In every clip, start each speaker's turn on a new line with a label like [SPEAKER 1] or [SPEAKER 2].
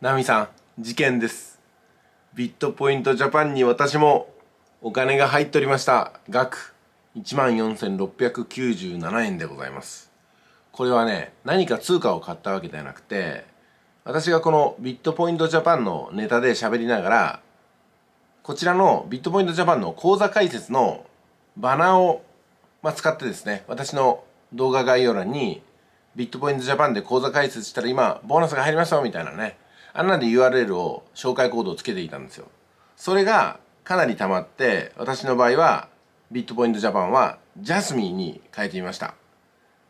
[SPEAKER 1] ナミさん、事件です。ビットポイントジャパンに私もお金が入っておりました。額、14,697円でございます。これはね、何か通貨を買ったわけではなくて、私がこのビットポイントジャパンのネタで喋りながら、こちらのビットポイントジャパンの口座開設のバナーを、まあ、使ってですね、私の動画概要欄にビットポイントジャパンで口座開設したら今、ボーナスが入りましたみたいなね、あんなで URL を紹介コードをつけていたんですよそれがかなり溜まって私の場合はビットポイントジャパンはジャスミーに変えてみました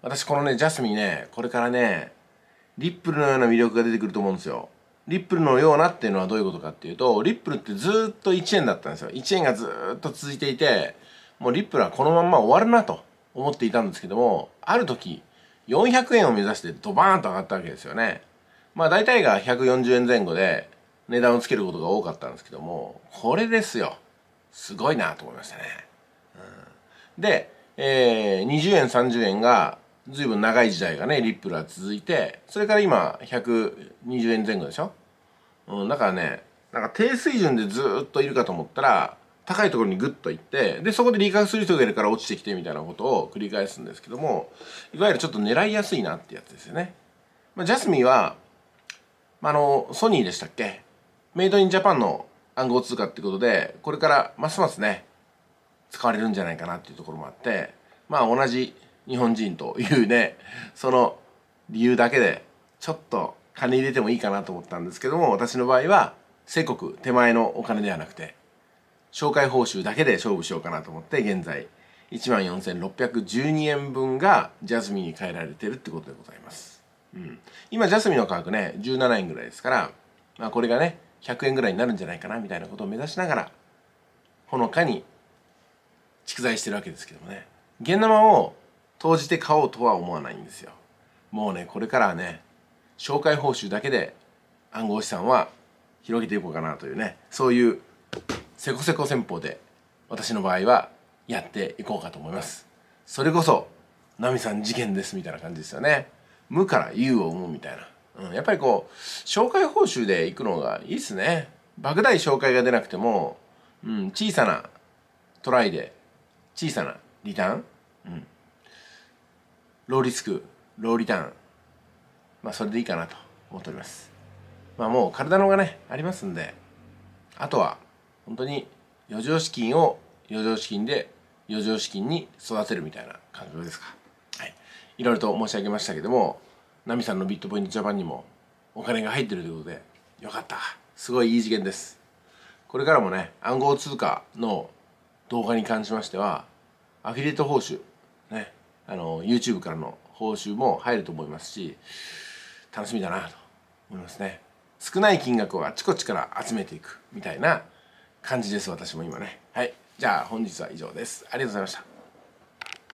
[SPEAKER 1] 私このねジャスミーねこれからねリップルのような魅力が出てくると思うんですよリップルのようなっていうのはどういうことかっていうとリップルってずっと1円だったんですよ1円がずっと続いていてもうリップルはこのまんま終わるなと思っていたんですけどもある時400円を目指してドバーンと上がったわけですよねまあ大体が140円前後で値段をつけることが多かったんですけどもこれですよすごいなと思いましたね、うん、で、えー、20円30円が随分長い時代がねリップルは続いてそれから今120円前後でしょ、うん、だからねなんか低水準でずっといるかと思ったら高いところにグッと行ってでそこで利確する人がいるから落ちてきてみたいなことを繰り返すんですけどもいわゆるちょっと狙いやすいなってやつですよね、まあ、ジャスミンはまあ、あの、ソニーでしたっけメイドインジャパンの暗号通貨ってことで、これからますますね、使われるんじゃないかなっていうところもあって、まあ同じ日本人というね、その理由だけで、ちょっと金入れてもいいかなと思ったんですけども、私の場合は、せ国手前のお金ではなくて、紹介報酬だけで勝負しようかなと思って、現在、14,612円分がジャズミンに変えられてるってことでございます。うん、今ジャスミンの価格ね17円ぐらいですから、まあ、これがね100円ぐらいになるんじゃないかなみたいなことを目指しながらほのかに蓄財してるわけですけどもね現生を投じて買おうとは思わないんですよもうねこれからはね紹介報酬だけで暗号資産は広げていこうかなというねそういうせこせこ戦法で私の場合はやっていこうかと思いますそれこそナミさん事件ですみたいな感じですよね無から有を生むみたいな、うん、やっぱりこう紹介報酬で行くのがいいっすね莫大紹介が出なくても、うん、小さなトライで小さなリターン、うん、ローリスクローリターンまあそれでいいかなと思っておりますまあもう体のがねありますんであとは本当に余剰資金を余剰資金で余剰資金に育てるみたいな感覚ですかいろいろと申し上げましたけどもナミさんのビットポイントジャパンにもお金が入ってるということでよかったすごいいい次元ですこれからもね暗号通貨の動画に関しましてはアフィリエイト報酬ねあの YouTube からの報酬も入ると思いますし楽しみだなと思いますね少ない金額をあちこちから集めていくみたいな感じです私も今ねはいじゃあ本日は以上ですありがとうございました